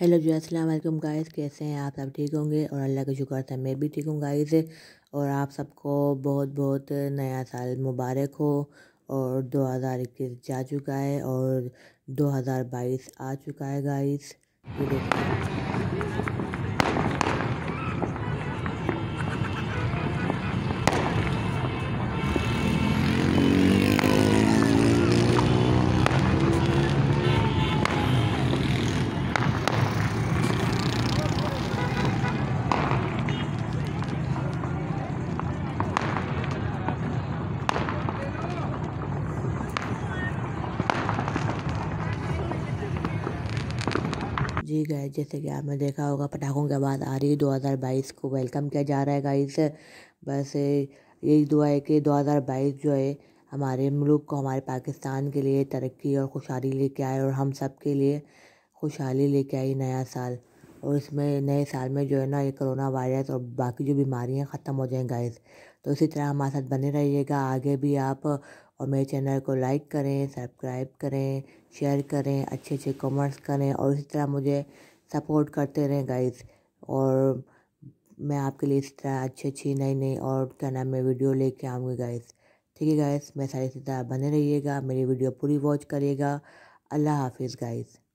hello जी अस्सलाम वालेकुम guys कैसे हैं आप सब ठीक होंगे और अल्लाह का शुक्र था मैं भी ठीक हूँ गाइस और आप सबको बहुत बहुत नया साल मुबारक हो और 2021 जा चुका है और 2022 आ चुका है गाइस जी गाइस जैसे कि आपने देखा होगा पटाखों की आवाज़ आ रही है 2022 को वेलकम किया जा रहा है गाइस बस यही दुआ है कि 2022 जो है हमारे मुल्क को हमारे पाकिस्तान के लिए तरक्की और खुशहाली लेके आए और हम सब के लिए खुशहाली लेके आई नया साल और इसमें नए साल में जो है ना ये कोरोना वायरस और बाकी जो बीमारियां ख़त्म हो जाएँ गाइस तो इसी तरह हमारे साथ बने रहिएगा आगे भी आप और मेरे चैनल को लाइक करें सब्सक्राइब करें शेयर करें अच्छे अच्छे कमेंट्स करें और इसी तरह मुझे सपोर्ट करते रहें गाइस और मैं आपके लिए इस तरह अच्छी अच्छी नई नई और क्या नाम है वीडियो लेके आऊँगी गाइस ठीक है गाइस मैं सारी इसी तरह बने रहिएगा मेरी वीडियो पूरी वॉच करिएगा अल्लाह हाफिज़ गाइस